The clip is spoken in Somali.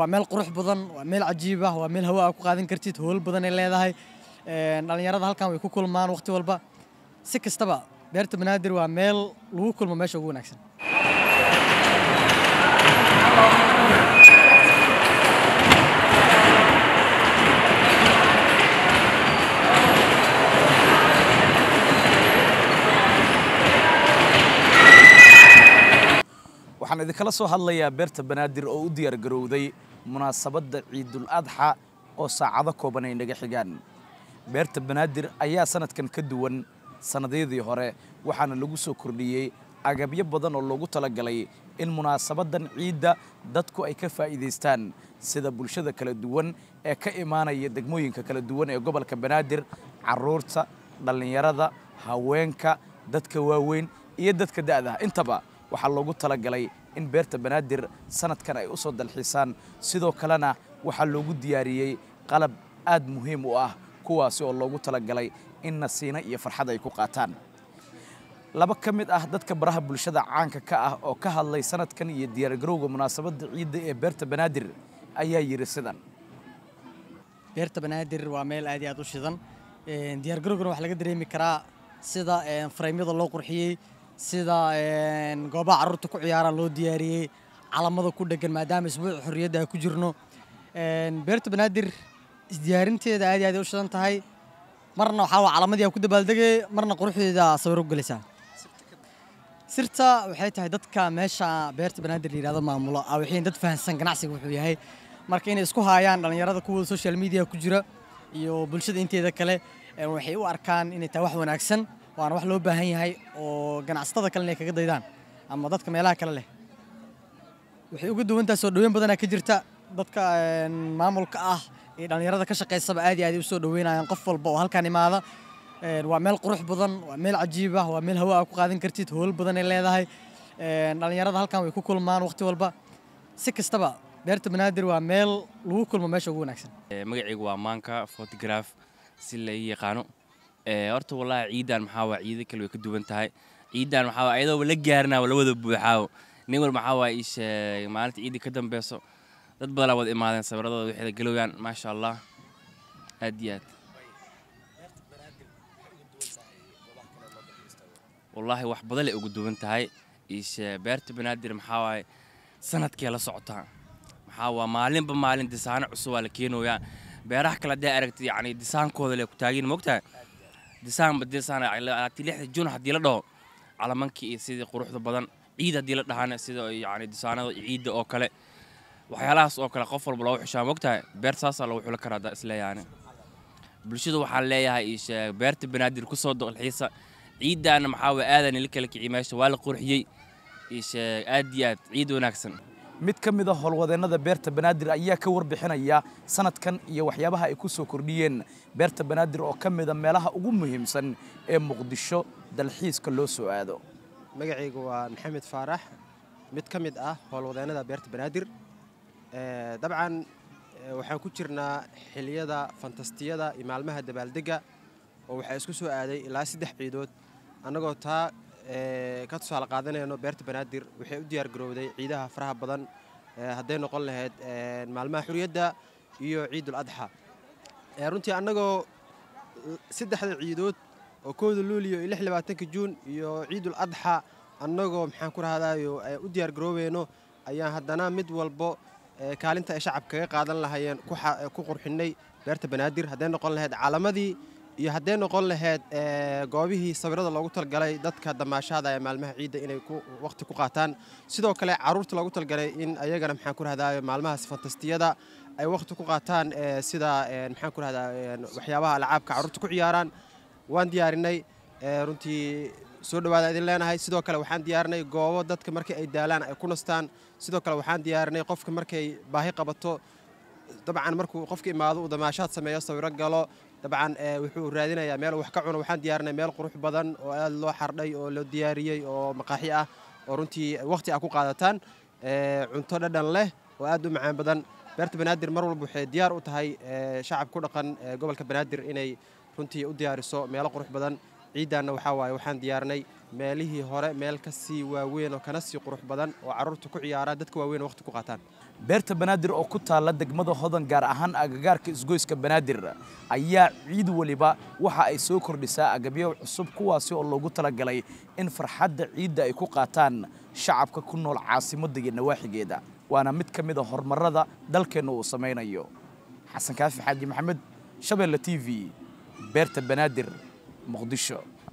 waa meel qurux badan waa meel cajiib ah waa meel hawa aa ku qaadan kartid howl badanay leedahay dhallinyarada halkan way ku kulmaan wakhti walba si kastaba beerta banaadir waa meel lagu kulmo meesha ugu wanaagsan waxaan idinkala soo hadlayaa beerta banaadir oo u diyaargarowday munaasabadda ciidul adxa oo saacado kooban ay naga xigaan beerta banaadir ayaa sanadkan ka duwan sannadyadii hore waxaana lagu soo kordhiyey agabyo badan oo loogu galay in munaasabaddan ciidda dadku ay ka faa'iidaystaan sida bulshada kala duwan ee ka imaanaya degmooyinka kala duwan ee gobolka banaadir carruurta dhallinyarada haweenka dadka waaweyn iyo dadka da'da intaba waxaa loogu tala galay in beerta banaadir sanadkan ay u soo dalxiisaan sidoo kalena waxaa loogu diyaariyey qalab aad muhiim u ah kuwaasi oo loogu talagalay in nasiino iyo farxad ay ku qaataan laba ka mid ah dadka baraha bulshada caanka ka ah oo ka hadlay sanadkan iyo diyaargarowga munaasabadda ciidda ee beerta banaadir ayaa yidhi sidan beerta banaadir waa meel aad iyo aad u shidan diyaargarowgana waxaa laga dareemi karaa sida fareymyada loo qurxiyey sida goobaha carruurta ku ciyaaraan loo diyaariyey calamada ku dhegan maadaama isbuuc xorriyadda a ku jirno beerta banaadir isdiyaarinteeda aad iyo aad ay u shidan tahay marna waxaa calamadii aa ku dabaaldegay marna quruxdeeda sawir u gelaysaa sirta waxay tahay dadka meesha beerta banaadir la yihahdo maamulo a ah, waxayn dad fahansan ganacsiga wuxuu yahay marka inay isku haayaan dhallinyarada kuwooda social media ku jira iyo bulshada inteeda kale waxay u arkaan inay tahay wax wanaagsan waana wax loo baahan yahay oo ganacsatada kale inay kaga daydaan ama dadka meelaha kale leh waxay uga duwantahay soo dhaweyn badanaa ka jirta dadka maamulka ah iyo dhallinyarada ka shaqaysaba aad iyo aad u soo dhaweynayaan qof walba oo halkaan imaada waa meel qurux badan waa meel cajiib ah waa meel hawa aa ku qaadan kartid hool badan ay leedahay dhallinyarada halkaan way ku kulmaan waqti walba si kastaba beerta banaadir waa meel lagu kulmo meesha ugu wanaagsan magacaygu waa maanka photograph si la ii yaqaano Eh, horta wallahi ciidan maxaa waa ciida kale way ka duwan tahay ciidan maxaa waa iyadoo la gaarna la wada buuxaawo nin war maxaa waa ii maalinta ciidda ka dambeyso dad badanaa wada imaadeen sawiradooda waxay galowayaan maasha allah aad iyo aad wallaahi wax badan ugu duwan tahay iishe beerta banaadir maxaa waaye sanadkee la socotaa maxaa waa maalinba maalin disaano cusub waa la keenooyaa beeraha kale hadday aragtay yacni disaankooda lay ku taagin moogtahay jun hadii la dhaho calamankii iyo sidii quruxda badan ciid haddii la dhahaan sida yani disaanada ciidda oo kale waxyaalahaas oo kale qof walba loogu xushaa mogtahay beer saasaa lagu xuli karaa isleeyaane bulshada waxaan leeyahay ii beerta banaadir ku soo dalxiisa ciiddaana maxaa wa aadaan nila kala kiciyey meesha waa la qurxiyey ii aad iyo aad ciid wanaagsan mid ka mid a ah howlwadeennada beerta banaadir ayaa ka warbixinaya sanadkan iyo waxyaabaha ay ku soo kordhiyeen beerta banaadir oo ka mida ah meelaha ugu muhiimsan ee muqdisho dalxiiska loo soo aado magacaygu waa maxamed faarax mid ka mid ah howlwadeennada beerta banaadir dabcan waxaan ku jirnaa xiliyada fantastiyada iyo maalmaha dabaaldega oo waxaa isku soo aaday ilaa saddex ciidood annagoo taa Eh, ka tusaale qaadanayno beerta banaadir waxay u diyaar garowday ciidaha faraha badan eh, hadday noqon lahayd eh, maalmaha xuriyadda iyo ciidul adxa runtii annagoo saddexda ciidood oo kooda luuliyo iyo labaatanka juun iyo ciidul adxa annagoo maxaan ku rahdaayo u diyaar garoobayno ayaan haddana mid walbo kaalinta ay shacab kaga qaadan lahaayeen ku qurxinay beerta banaadir hadday noqon lahayd caalamadii iyo haddee noqon lahayd eh, goobihii sawirada loogu talgalay dadka damaashaada ee maalmaha ciidda inay waqti ku qaataan sidoo kale caruurta loogu talgalay in ayagana maxaan ku rahdaa maalmahaas fantastiyada ay waqti ku qaataan eh, sida eh, maxaan ku rahdaa waxyaabaha alacaabka carruurta ku ciyaaraan waan diyaarinay runtii soo dhawaada idin leenahay sidoo kale waxaan diyaarinay goobo dadka markii ay daalaan ay ku nastaan sidoo kale waxaan diyaarinay qofka markay baahi qabato dabcan markuu qofka imaado uu damaashaad sameeyo sawiro galo dabcan eh, wuxuu raadinayaa meel wax ka cuno waxaan diyaarinay meel qurux badan oo aad loo xardhay oo loo diyaariyey oo maqaaxi ah oo runtii wakhti a ku qaadataan eh, cunto dhadhan leh oo aad u macaan badan beerta banaadir mar walba waxay diyaar u tahay eh, shacab ku dhaqan gobolka banaadir inay runtii u diyaariso meelo qurux badan ciiddaanna waxaa waaye waxaan diyaarinay مالي هورا مالكا سي ووين وكان سي قروح بدن وعرورتو كوعي عرادة كوين وقت كوغاتان. بيرتا بنادر او كوتا لدك مضى هضن غار اهان اغار كيزغويسكا بنادر. ايا عيد وليبا وها اي سوكر لساء اغابيع صوب كواسي او لوغوتا لغالي ان فرحاد عيد اي كوغاتان شعب كوكونو العاصي مدي النواحي جيدا. وانا متكا مضى هور مرادا دالكنو سمينا يو. حسن كافي حاجي محمد شبل تي في بيرتا بنادر مقدشو.